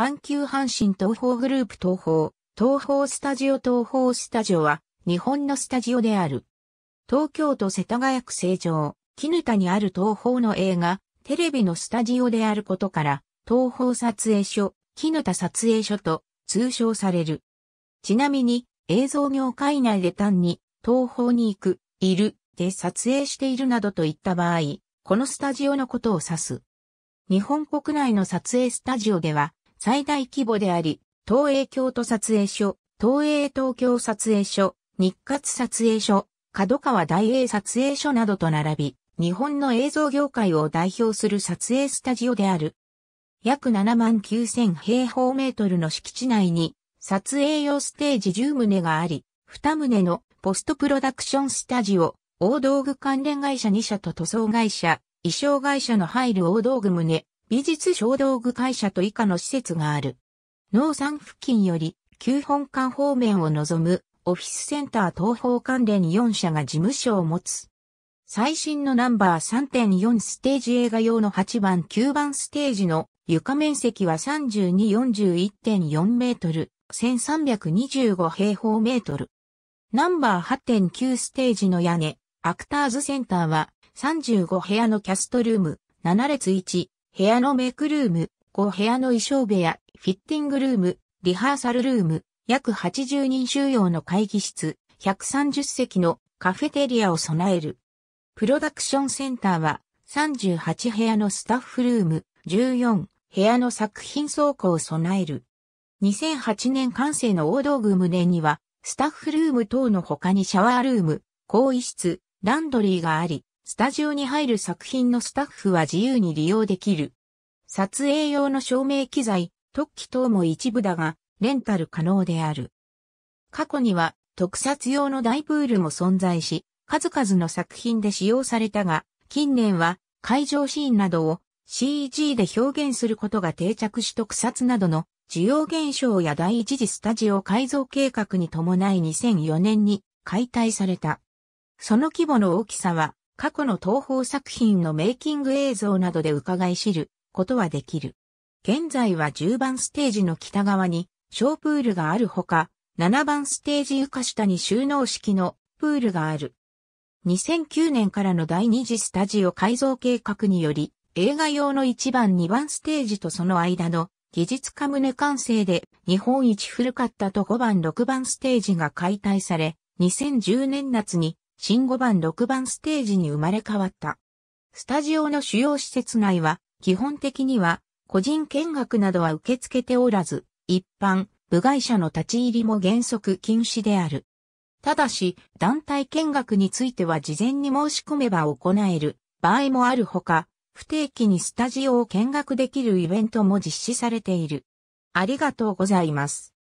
阪急阪神東宝グループ東宝、東宝スタジオ東宝スタジオは、日本のスタジオである。東京都世田谷区成城、ぬたにある東宝の映画、テレビのスタジオであることから、東宝撮影所、ぬた撮影所と通称される。ちなみに、映像業界内で単に、東方に行く、いる、で撮影しているなどといった場合、このスタジオのことを指す。日本国内の撮影スタジオでは、最大規模であり、東映京都撮影所、東映東京撮影所、日活撮影所、角川大映撮影所などと並び、日本の映像業界を代表する撮影スタジオである。約7万9000平方メートルの敷地内に、撮影用ステージ10棟があり、2棟のポストプロダクションスタジオ、大道具関連会社2社と塗装会社、衣装会社の入る大道具棟、美術小道具会社と以下の施設がある。農産付近より、旧本館方面を望む、オフィスセンター東方関連4社が事務所を持つ。最新のナンバー3.4ステージ映画用の8番9番ステージの床面積は3241.4メートル、1325平方メートル。ナンバー8.9ステージの屋根、アクターズセンターは35部屋のキャストルーム、7列1、部屋のメイクルーム、5部屋の衣装部屋、フィッティングルーム、リハーサルルーム、約80人収容の会議室、130席のカフェテリアを備える。プロダクションセンターは38部屋のスタッフルーム、14部屋の作品倉庫を備える。2008年完成の大道具棟には、スタッフルーム等の他にシャワールーム、更衣室、ランドリーがあり、スタジオに入る作品のスタッフは自由に利用できる。撮影用の照明機材、特機等も一部だが、レンタル可能である。過去には、特撮用の大プールも存在し、数々の作品で使用されたが、近年は会場シーンなどを CG で表現することが定着し特撮などの需要減少や第一次スタジオ改造計画に伴い2004年に解体された。その規模の大きさは過去の東宝作品のメイキング映像などで伺い知ることはできる。現在は10番ステージの北側に小プールがあるほか、7番ステージ床下に収納式のプールがある。2009年からの第2次スタジオ改造計画により、映画用の1番2番ステージとその間の技術カムネ完成で日本一古かったと5番6番ステージが解体され、2010年夏に新5番6番ステージに生まれ変わった。スタジオの主要施設内は、基本的には、個人見学などは受け付けておらず、一般、部外者の立ち入りも原則禁止である。ただし、団体見学については事前に申し込めば行える場合もあるほか、不定期にスタジオを見学できるイベントも実施されている。ありがとうございます。